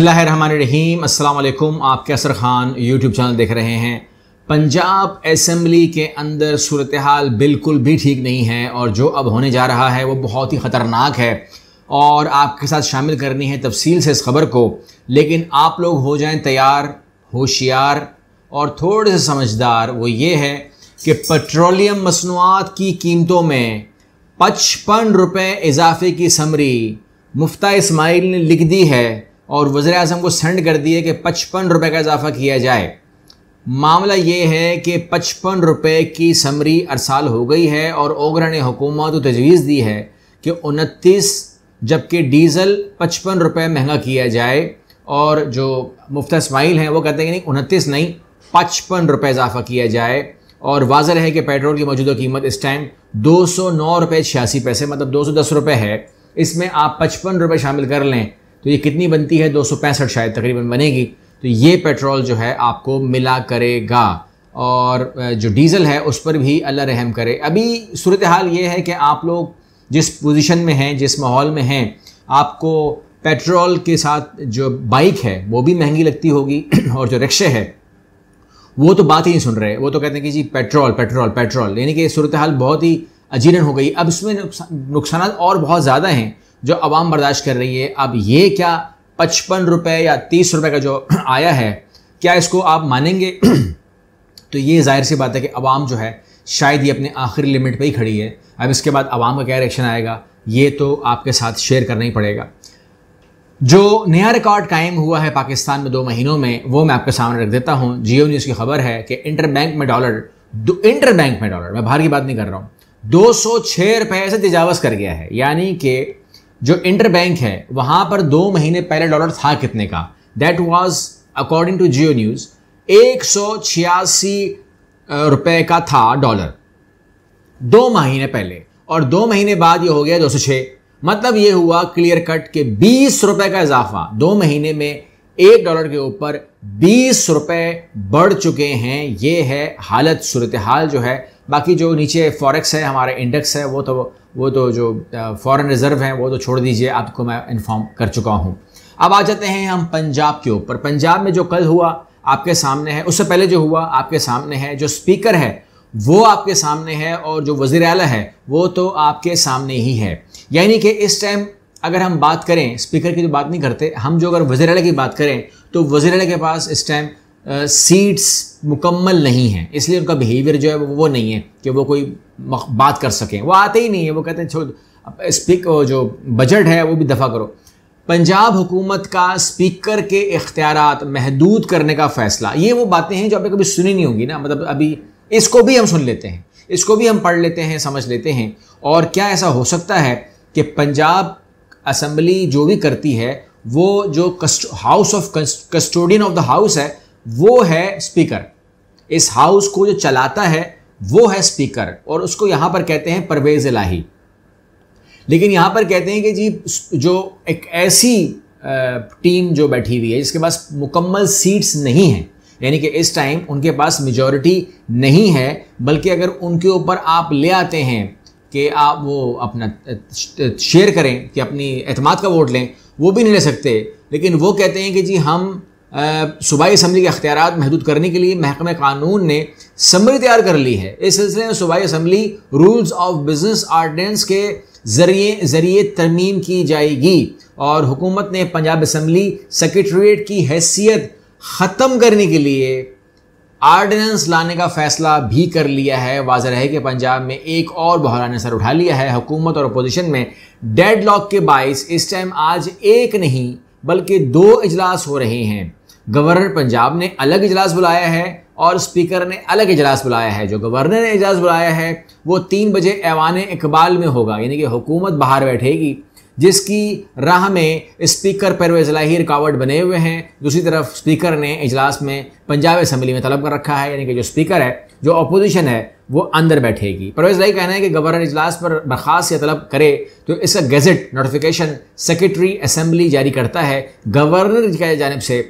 बसमीम अल्लाम आप कैसर ख़ान यूट्यूब चैनल देख रहे हैं पंजाब असम्बली के अंदर सूरत हाल बिल्कुल भी ठीक नहीं है और जो अब होने जा रहा है वो बहुत ही ख़तरनाक है और आपके साथ शामिल करनी है तफसील से इस खबर को लेकिन आप लोग हो जाएं तैयार होशियार और थोड़े से समझदार वो ये है कि पेट्रोलियम मसनूआत की कीमतों में पचपन रुपये इजाफे की समरी मुफ्ता इसमाइल ने लिख दी है और वज़र अजम को सेंड कर दिए कि पचपन रुपये का इजाफा किया जाए मामला ये है कि पचपन रुपये की समरी अरसाल हो गई है और ओगरा ने हुकूमत को तजवीज़ दी है कि उनतीस जबकि डीज़ल पचपन रुपये महंगा किया जाए और जो मुफ्त इसमाइल हैं वो कहते हैं कि नहीं उनतीस नहीं पचपन रुपये इजाफा किया जाए और वाजर है कि पेट्रोल की मौजूदा कीमत इस टाइम दो सौ नौ रुपये छियासी पैसे मतलब दो सौ दस रुपये है इसमें आप पचपन रुपये शामिल कर लें तो ये कितनी बनती है दो शायद तकरीबन बनेगी तो ये पेट्रोल जो है आपको मिला करेगा और जो डीज़ल है उस पर भी अल्लाह रहम करे अभी सूरत हाल ये है कि आप लोग जिस पोजीशन में हैं जिस माहौल में हैं आपको पेट्रोल के साथ जो बाइक है वो भी महंगी लगती होगी और जो रिक्शे है वो तो बात ही नहीं सुन रहे वो तो कहते हैं कि जी पेट्रोल पेट्रोल पेट्रोल यानी कि सूरत हाल बहुत ही अजीरन हो गई अब इसमें नुकसान और बहुत ज़्यादा हैं जो आवाम बर्दाश्त कर रही है अब ये क्या पचपन रुपए या तीस रुपए का जो आया है क्या इसको आप मानेंगे तो ये जाहिर सी बात है कि आवाम जो है शायद ये अपने आखिरी लिमिट पे ही खड़ी है अब इसके बाद आवाम का क्या रिएक्शन आएगा ये तो आपके साथ शेयर करना ही पड़ेगा जो नया रिकॉर्ड कायम हुआ है पाकिस्तान में दो महीनों में वो मैं आपके सामने रख देता हूँ जियो न्यूज़ की खबर है कि इंटर बैंक में डॉलर इंटर बैंक में डॉलर मैं बाहर की बात नहीं कर रहा हूँ दो सौ छः रुपये से तजावज़ कर गया है यानी कि जो इंटर बैंक है वहां पर दो महीने पहले डॉलर था कितने का that was according to Geo News एक रुपए का था डॉलर दो महीने पहले और दो महीने बाद ये हो गया दो मतलब ये हुआ क्लियर कट के बीस रुपए का इजाफा दो महीने में एक डॉलर के ऊपर बीस रुपए बढ़ चुके हैं ये है हालत सूरत हाल जो है बाकी जो नीचे फॉरेक्स है हमारे इंडेक्स है वो तो वो तो जो फॉरेन रिजर्व है वो तो छोड़ दीजिए आपको मैं इन्फॉर्म कर चुका हूँ अब आ जाते हैं हम पंजाब के ऊपर पंजाब में जो कल हुआ आपके सामने है उससे पहले जो हुआ आपके सामने है जो स्पीकर है वो आपके सामने है और जो वजीर अला है वो तो आपके सामने ही है यानी कि इस टाइम अगर हम बात करें स्पीकर की तो बात नहीं करते हम जो अगर वजीर अला की बात करें तो वजीर अला के पास इस टाइम सीट्स मुकम्मल नहीं हैं इसलिए उनका बिहेवियर जो है वो नहीं है कि वो कोई बात कर सकें वो आते ही नहीं है वो कहते हैं छोड़ स्पीक जो बजट है वो भी दफ़ा करो पंजाब हुकूमत का स्पीकर के इख्तियार महदूद करने का फैसला ये वो बातें हैं जो आपने कभी सुनी नहीं होंगी ना मतलब अभी इसको भी हम सुन लेते हैं इसको भी हम पढ़ लेते हैं समझ लेते हैं और क्या ऐसा हो सकता है कि पंजाब असम्बली जो भी करती है वो जो house of custodian of the house है वो है स्पीकर इस हाउस को जो चलाता है वो है स्पीकर और उसको यहाँ पर कहते हैं परवेज इलाही लेकिन यहाँ पर कहते हैं कि जी जो एक ऐसी टीम जो बैठी हुई है जिसके पास मुकम्मल सीट्स नहीं हैं यानी कि इस टाइम उनके पास मेजोरिटी नहीं है बल्कि अगर उनके ऊपर आप ले आते हैं कि आप वो अपना शेयर करें कि अपनी अतमाद का वोट लें वो भी नहीं ले सकते लेकिन वो कहते हैं कि जी हम सूबाई असम्बली के अख्तियार महदूद करने के लिए महकमे कानून ने समरी तैयार कर ली है इस सिलसिले में सूबाई assembly rules of business ordinance के ज़रिए ज़रिए तरमीम की जाएगी और हुकूमत ने पंजाब असम्बली सेक्रट्रिएट की हैसियत ख़त्म करने के लिए आर्डिनेंस लाने का फैसला भी कर लिया है वाजह रहे कि पंजाब में एक और बहरा ने सर उठा लिया है हुकूमत और अपोजिशन में डेड लॉक के बायस इस टाइम आज एक नहीं बल्कि दो इजलास हो रहे हैं गवर्नर पंजाब ने अलग इजलास बुलाया है और स्पीकर ने अलग इजलास बुलाया है जो गवर्नर ने इजलास बुलाया है वो तीन बजे ऐवान इकबाल में होगा यानी कि हुकूमत बाहर बैठेगी जिसकी राह में स्पीकर परवेज लाही रुकावट बने हुए हैं दूसरी तरफ स्पीकर ने इजलास में पंजाब असम्बली में तलब कर रखा है यानी कि जो स्पीकर है जो अपोजिशन है वो अंदर बैठेगी परवेज लाही कहना है कि गवर्नर इजलास पर बर्खास्त या तलब करे तो इसका गजट नोटिफिकेशन सेक्रेटरी असम्बली जारी करता है गवर्नर की जानब से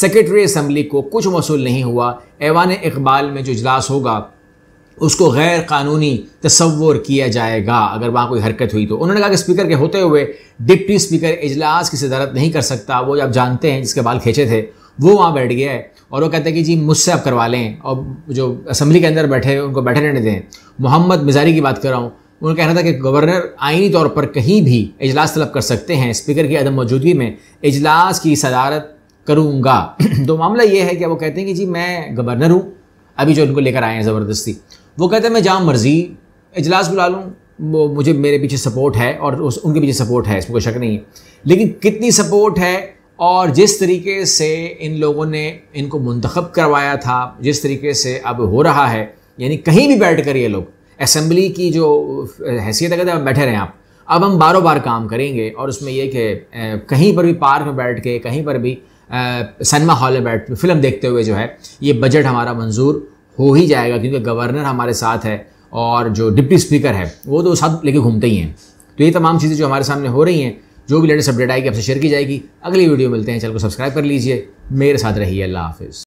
सेक्रेटरी असम्बली को कुछ मौसू नहीं हुआ ऐवान इकबाल में जो इजलास होगा उसको गैर कानूनी तस्वर किया जाएगा अगर वहाँ कोई हरकत हुई तो उन्होंने कहा कि स्पीकर के होते हुए डिप्टी स्पीकर इजलास की सदारत नहीं कर सकता वो आप जानते हैं जिसके बाल खींचे थे वो वहाँ बैठ गया है और वो कहते हैं कि जी मुझसे आप करवा लें और जो असम्बली के अंदर बैठे उनको बैठे रहने दें मोहम्मद मिजारी की बात कर रहा हूँ उन्होंने कह रहा था कि गवर्नर आइनी तौर पर कहीं भी इजलास तलब कर सकते हैं स्पीकर की अदम मौजूदगी में इजलास की सदारत करूँगा तो मामला ये है कि वो कहते हैं कि जी मैं गवर्नर हूँ अभी जो इनको लेकर आए हैं ज़बरदस्ती वो कहते हैं मैं जहाँ मर्ज़ी इजलास बुला लूँ वो मुझे मेरे पीछे सपोर्ट है और उस उनके पीछे सपोर्ट है इसमें कोई शक नहीं है लेकिन कितनी सपोर्ट है और जिस तरीके से इन लोगों ने इनको मंतखब करवाया था जिस तरीके से अब हो रहा है यानी कहीं भी बैठ कर ये लोग असम्बली की जो हैसियत है कहते बैठे रहें आप अब हम बारों बार काम करेंगे और उसमें यह कि कहीं पर भी पार्क में बैठ के कहीं पर भी सनमा हॉल में बैठ फिल्म देखते हुए जो है ये बजट हमारा मंजूर हो ही जाएगा क्योंकि गवर्नर हमारे साथ है और जो डिप्टी स्पीकर है वो तो साथ लेके घूमते ही हैं तो ये तमाम चीज़ें जो हमारे सामने हो रही हैं जो भी लेटेस्ट अपडेट आएगी आपसे शेयर की जाएगी अगली वीडियो मिलते हैं चैनल को सब्सक्राइब कर लीजिए मेरे साथ रहिए अल्लाह हाफिज़